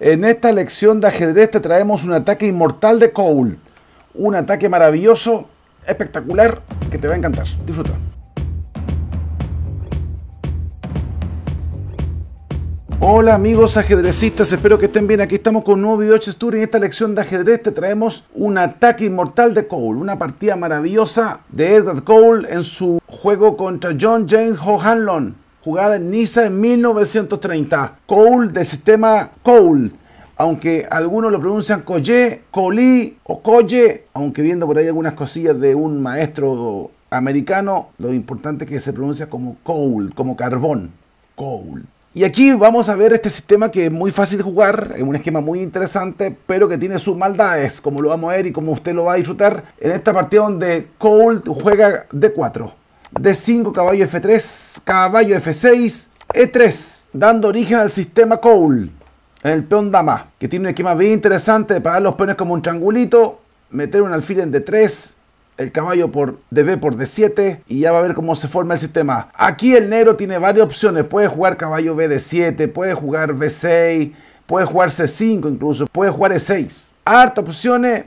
En esta lección de ajedrez te traemos un ataque inmortal de Cole. Un ataque maravilloso, espectacular, que te va a encantar. Disfruta. Hola amigos ajedrecistas, espero que estén bien. Aquí estamos con un nuevo video de y En esta lección de ajedrez te traemos un ataque inmortal de Cole. Una partida maravillosa de Edward Cole en su juego contra John James Hohanlon jugada en Niza en 1930. Cole del sistema Cole aunque algunos lo pronuncian Collé, Colí o Colle, aunque viendo por ahí algunas cosillas de un maestro americano, lo importante es que se pronuncia como Cole, como carbón, Cole. Y aquí vamos a ver este sistema que es muy fácil de jugar, es un esquema muy interesante, pero que tiene sus maldades, como lo vamos a ver y como usted lo va a disfrutar en esta partida donde Cole juega de 4 D5, caballo F3, caballo F6, E3, dando origen al sistema Cole. el peón dama, que tiene un esquema bien interesante de parar los peones como un triangulito, meter un alfil en D3, el caballo por DB por D7 y ya va a ver cómo se forma el sistema. Aquí el negro tiene varias opciones, puede jugar caballo B 7 puede jugar B6, puede jugar C5 incluso, puede jugar E6. Harta opciones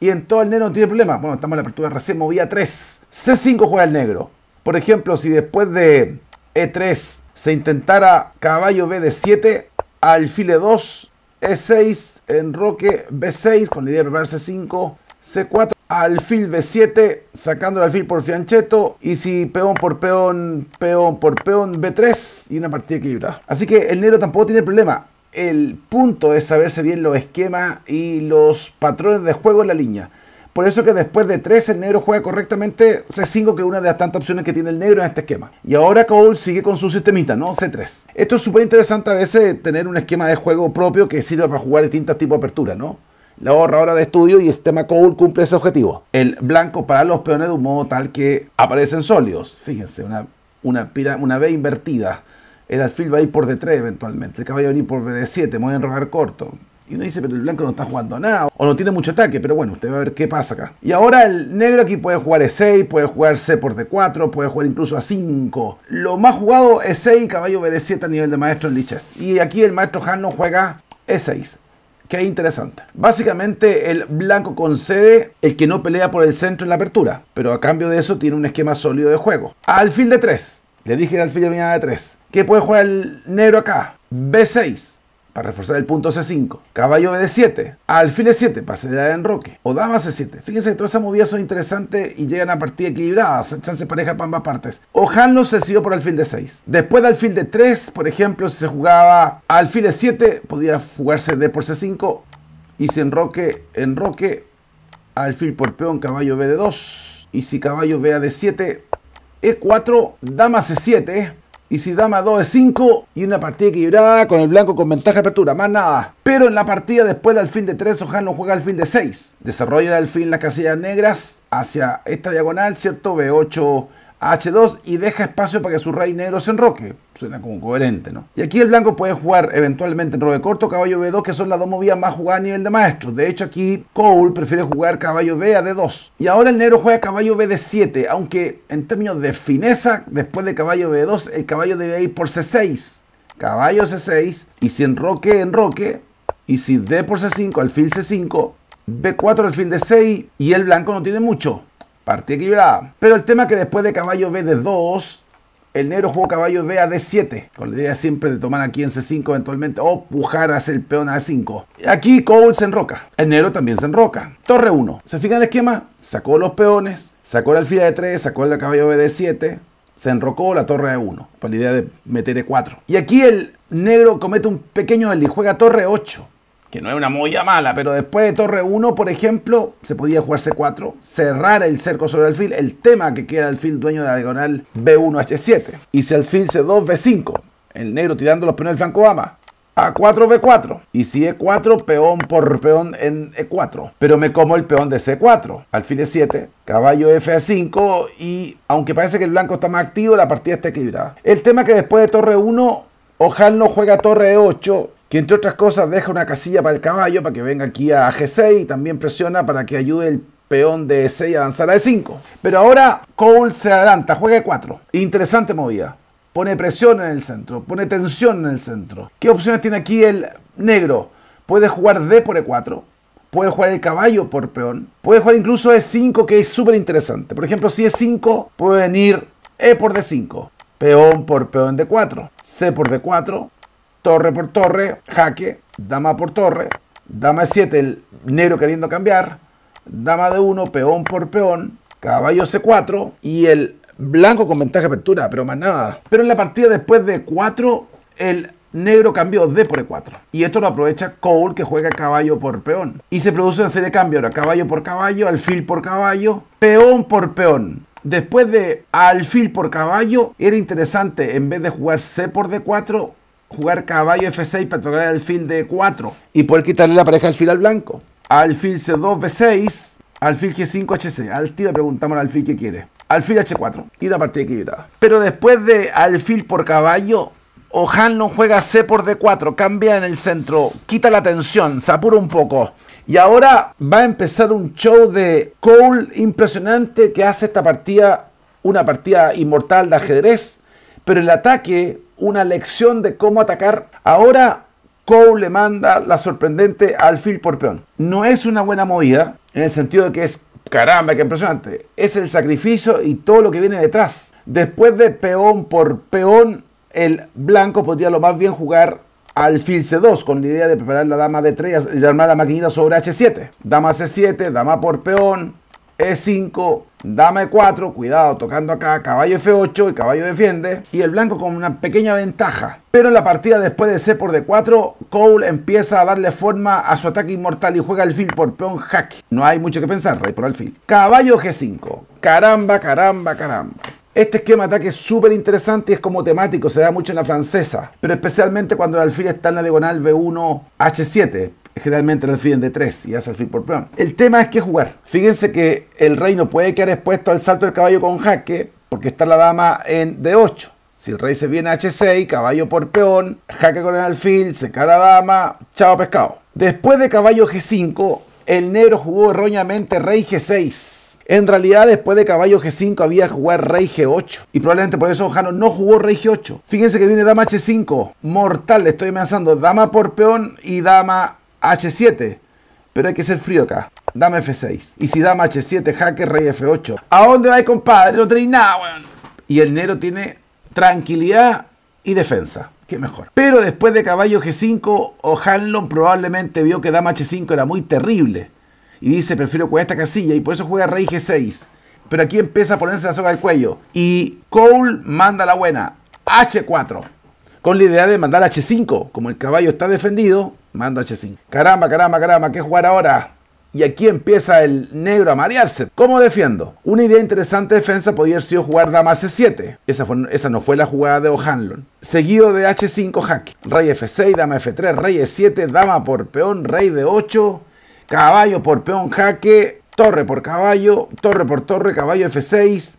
y en todo el negro no tiene problema. Bueno, estamos en la apertura recién, movía 3. C5 juega el negro. Por ejemplo, si después de E3 se intentara caballo B de 7, e 2, E6, enroque B6 con la idea de prepararse 5, C4, alfil B7 sacando el alfil por fiancheto y si peón por peón, peón por peón B3 y una partida equilibrada. Así que el negro tampoco tiene problema. El punto es saberse bien los esquemas y los patrones de juego en la línea. Por eso que después de 3 el negro juega correctamente C5, que es una de las tantas opciones que tiene el negro en este esquema. Y ahora Cole sigue con su sistemita, ¿no? C3. Esto es súper interesante a veces tener un esquema de juego propio que sirva para jugar distintos tipos de apertura, ¿no? La ahorra hora de estudio y el este sistema Cole cumple ese objetivo. El blanco para los peones de un modo tal que aparecen sólidos. Fíjense, una, una, pira, B invertida. El alfil va a ir por D3 eventualmente. El caballo va a ir por D7. Me voy a enrojar corto. Y uno dice, pero el blanco no está jugando nada. O no tiene mucho ataque. Pero bueno, usted va a ver qué pasa acá. Y ahora el negro aquí puede jugar E6, puede jugar C por D4, puede jugar incluso a 5. Lo más jugado es 6 caballo BD7 a nivel de maestro en liches. Y aquí el maestro no juega E6. Qué interesante. Básicamente el blanco concede el que no pelea por el centro en la apertura, pero a cambio de eso tiene un esquema sólido de juego. Alfil de 3. Le dije el alfil de 3. ¿Qué puede jugar el negro acá? B6 para reforzar el punto C5, caballo de 7 alfil E7 para acelerar el enroque, o dama C7. Fíjense que todas esas movidas son interesantes y llegan a partida equilibradas, chances pareja para ambas partes. O no se siguió por alfil de 6 Después de alfil de 3 por ejemplo, si se jugaba alfil E7, podía jugarse D por C5 y si enroque, enroque, alfil por peón, caballo b de 2 Y si caballo vea de 7 E4, dama C7, y si dama 2 es 5 y una partida equilibrada con el blanco con ventaja de apertura, más nada. Pero en la partida después del fin de 3, no juega fin de 6. Desarrolla el fin las casillas negras hacia esta diagonal, ¿cierto? B8 H2 y deja espacio para que su rey negro se enroque. Suena como coherente, ¿no? Y aquí el blanco puede jugar eventualmente enroque corto, caballo B2, que son las dos movidas más jugadas a nivel de maestro De hecho, aquí Cole prefiere jugar caballo B a D2. Y ahora el negro juega caballo B de 7, aunque en términos de fineza, después de caballo B2, el caballo debe ir por C6. Caballo C6, y si enroque, enroque. Y si D por C5, alfil C5, B4, alfil de 6 y el blanco no tiene mucho. Partida equilibrada. Pero el tema es que después de caballo B de 2, el negro jugó caballo B a D7, con la idea siempre de tomar aquí en C5 eventualmente, o pujar hacia el peón a D5. Aquí Cole se enroca, el negro también se enroca. Torre 1. ¿Se fijan el esquema? Sacó los peones, sacó la alfila de 3, sacó el caballo B de 7, se enrocó la torre de 1, con la idea de meter E4. Y aquí el negro comete un pequeño y juega torre 8 que no es una movida mala, pero después de torre 1, por ejemplo, se podía jugar C4, cerrar el cerco sobre el alfil, el tema que queda alfil dueño de la diagonal B1H7. Y si alfil C2, B5, el negro tirando los peones del flanco ama. A4, B4. Y si E4, peón por peón en E4. Pero me como el peón de C4. Alfil E7, caballo F 5 y aunque parece que el blanco está más activo, la partida está equilibrada. El tema que después de torre 1, Ojal no juega torre E8 que entre otras cosas deja una casilla para el caballo para que venga aquí a G6 y también presiona para que ayude el peón de E6 a avanzar a E5. Pero ahora Cole se adelanta, juega E4. Interesante movida. Pone presión en el centro, pone tensión en el centro. ¿Qué opciones tiene aquí el negro? Puede jugar D por E4, puede jugar el caballo por peón, puede jugar incluso E5 que es súper interesante. Por ejemplo, si E5 puede venir E por D5, peón por peón D4, C por D4, torre por torre, jaque, dama por torre, dama 7, el negro queriendo cambiar, dama de 1, peón por peón, caballo c4 y el blanco con ventaja de apertura, pero más nada. Pero en la partida después de 4, el negro cambió D por E4. Y esto lo aprovecha Cole que juega caballo por peón. Y se produce una serie de cambios, ahora caballo por caballo, alfil por caballo, peón por peón. Después de alfil por caballo, era interesante, en vez de jugar C por D4, jugar caballo f6 para tocar el alfil de 4 y poder quitarle la pareja alfil al blanco. Alfil c2, b6, alfil g5, HC. 6 Al tiro preguntamos al alfil qué quiere. Alfil h4 y la partida equilibrada. Pero después de alfil por caballo, no juega c por d4, cambia en el centro, quita la tensión, se apura un poco. Y ahora va a empezar un show de Cole impresionante que hace esta partida una partida inmortal de ajedrez. Pero el ataque una lección de cómo atacar. Ahora Cole le manda la sorprendente alfil por peón. No es una buena movida en el sentido de que es caramba, qué impresionante. Es el sacrificio y todo lo que viene detrás. Después de peón por peón, el blanco podría lo más bien jugar alfil C2 con la idea de preparar la dama de tres y armar la maquinita sobre H7. Dama C7, dama por peón, E5, Dama 4 cuidado, tocando acá, caballo F8, y caballo defiende. Y el blanco con una pequeña ventaja. Pero en la partida después de C por D4, Cole empieza a darle forma a su ataque inmortal y juega alfil por peón jaque. No hay mucho que pensar, rey por alfil. Caballo G5. Caramba, caramba, caramba. Este esquema de ataque es súper interesante y es como temático, se da mucho en la francesa, pero especialmente cuando el alfil está en la diagonal B1-H7, generalmente reciben de 3 y hace el por peón El tema es que jugar. Fíjense que el rey no puede quedar expuesto al salto del caballo con jaque porque está la dama en D8. Si el rey se viene a H6, caballo por peón, jaque con el alfil, se cae la dama, chao pescado. Después de caballo G5, el negro jugó erróneamente rey G6. En realidad, después de caballo G5 había que jugar rey G8. Y probablemente por eso Jano no jugó rey G8. Fíjense que viene dama H5. Mortal, le estoy amenazando. Dama por peón y dama H7. Pero hay que ser frío acá. Dame F6. Y si dama H7, jaque, rey F8. ¿A dónde vais, compadre? No tenéis nada, weón. Y el negro tiene tranquilidad y defensa. Qué mejor. Pero después de caballo G5, O'Hanlon probablemente vio que dama H5 era muy terrible. Y dice, prefiero jugar esta casilla. Y por eso juega rey G6. Pero aquí empieza a ponerse la soga al cuello. Y Cole manda la buena. H4. Con la idea de mandar H5. Como el caballo está defendido, Mando H5. Caramba, caramba, caramba, ¿qué jugar ahora? Y aquí empieza el negro a marearse. ¿Cómo defiendo? Una idea interesante de defensa podría haber sido jugar dama c7. Esa, esa no fue la jugada de O'Hanlon. Seguido de h5 jaque. Rey f6, dama f3, rey e7, dama por peón, rey de 8, caballo por peón jaque, torre por caballo, torre por torre, caballo f6,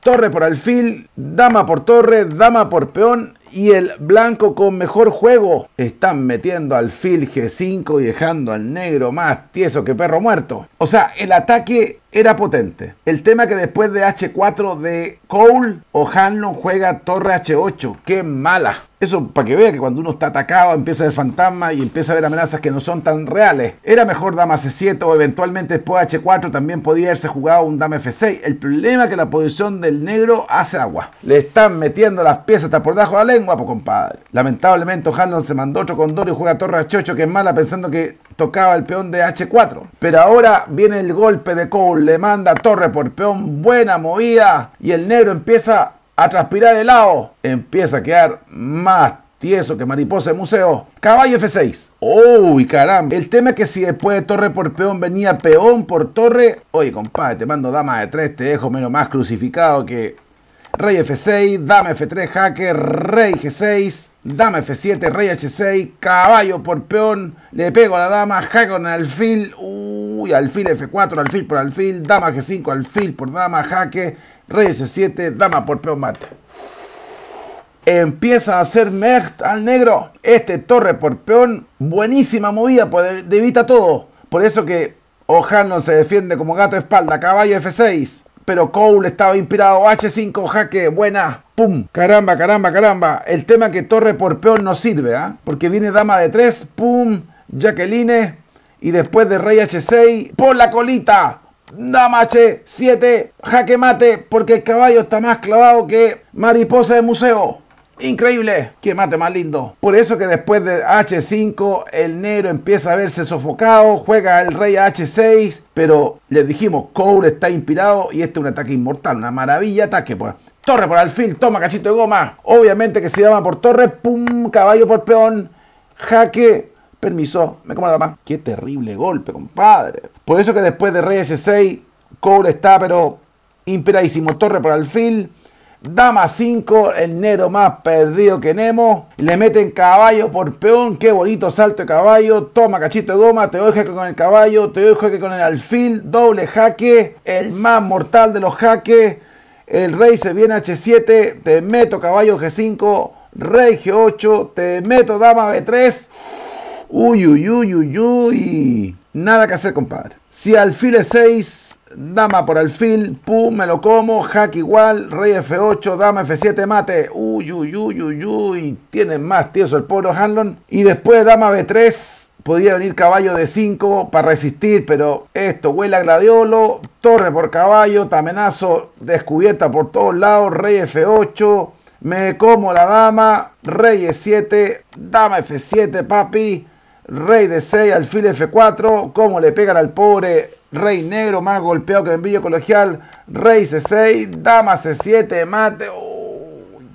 torre por alfil, dama por torre, dama por peón, y el blanco con mejor juego están metiendo al fil G5 y dejando al negro más tieso que perro muerto. O sea, el ataque era potente. El tema que después de H4 de Cole, o Hanlon juega torre H8. ¡Qué mala! Eso para que vea que cuando uno está atacado empieza el fantasma y empieza a ver amenazas que no son tan reales. Era mejor dama C7 o eventualmente después H4 también podía haberse jugado un dama F6. El problema es que la posición del negro hace agua. Le están metiendo las piezas hasta por debajo de la guapo compadre. Lamentablemente, O'Hanlon se mandó otro condor y juega torre a Chocho, que es mala, pensando que tocaba el peón de H4. Pero ahora viene el golpe de Cole, le manda Torre por peón, buena movida, y el negro empieza a transpirar helado. Empieza a quedar más tieso que mariposa de museo. Caballo F6. Uy, caramba. El tema es que si después de torre por peón venía peón por torre. Oye, compadre, te mando dama de tres, te dejo menos más crucificado que Rey F6, Dama F3, Jaque, Rey G6, Dama F7, Rey H6, caballo por peón, le pego a la dama, jaque con alfil, uy, alfil F4, alfil por alfil, Dama G5, alfil por dama, jaque, Rey H7, Dama por peón mate empieza a hacer Mecht al negro. Este torre por peón, buenísima movida, pues evita todo. Por eso que no se defiende como gato de espalda, caballo F6 pero Cole estaba inspirado. H5 jaque, buena. ¡Pum! Caramba, caramba, caramba. El tema que torre por peón no sirve, ¿ah? Porque viene dama de 3, ¡pum! Jacqueline. Y después de rey H6, por la colita. Dama H7, jaque mate, porque el caballo está más clavado que mariposa de museo. Increíble, qué mate más lindo. Por eso que después de H5 el negro empieza a verse sofocado, juega el rey H6, pero les dijimos, Cole está inspirado y este es un ataque inmortal, una maravilla ataque, pues. Torre por alfil, toma cachito de goma. Obviamente que se llama por torre, pum, caballo por peón, jaque, permiso, me como la dama. Qué terrible golpe, compadre. Por eso que después de rey H6, Cole está pero inspiradísimo, torre por alfil Dama 5, el negro más perdido que Nemo. Le meten caballo por peón. Qué bonito salto de caballo. Toma cachito de goma. Te doy jaque con el caballo. Te doy jaque con el alfil. Doble jaque. El más mortal de los jaques. El rey se viene H7. Te meto caballo G5. Rey G8. Te meto dama B3 Uy, uy, uy, uy, uy. Nada que hacer, compadre. Si alfil es 6, dama por alfil, pum, me lo como, hack igual, rey F8, dama F7, mate. Uy, uy, uy, uy, uy. Tienen más tieso el pueblo Hanlon. Y después dama B3, podía venir caballo de 5 para resistir, pero esto huele a gladiolo, torre por caballo, tamenazo descubierta por todos lados, rey F8. Me como la dama, rey E7, dama F7, papi. Rey de 6, alfil F4, cómo le pegan al pobre Rey negro, más golpeado que en brillo colegial. Rey C6, dama C7, mate.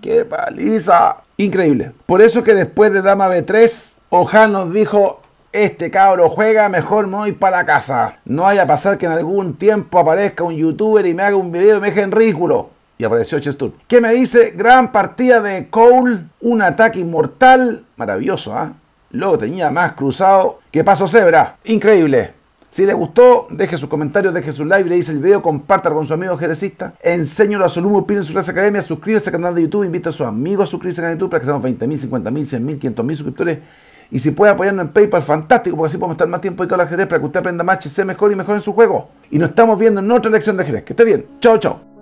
¡Qué paliza! Increíble. Por eso que después de dama B3, Ojan nos dijo, este cabro juega, mejor me voy para casa. No vaya a pasar que en algún tiempo aparezca un youtuber y me haga un video y me deje en ridículo. Y apareció Chestur. ¿Qué me dice, gran partida de Cole, un ataque inmortal. Maravilloso, ¿ah? lo tenía más cruzado que pasó, cebra. Increíble. Si les gustó, deje sus comentarios, deje su like, le dice el video, compártalo con sus amigos jerecistas. enséñalo a su alumno, pide en su clase academia, Suscríbase al canal de YouTube, invita a sus amigos a suscribirse al canal de YouTube para que seamos 20.000, 50.000, 100.000, 500.000 suscriptores. Y si puede apoyarnos en PayPal, fantástico, porque así podemos estar más tiempo con la Jerez para que usted aprenda más, sea mejor y mejor en su juego. Y nos estamos viendo en otra lección de Jerez. Que esté bien. Chao, chao.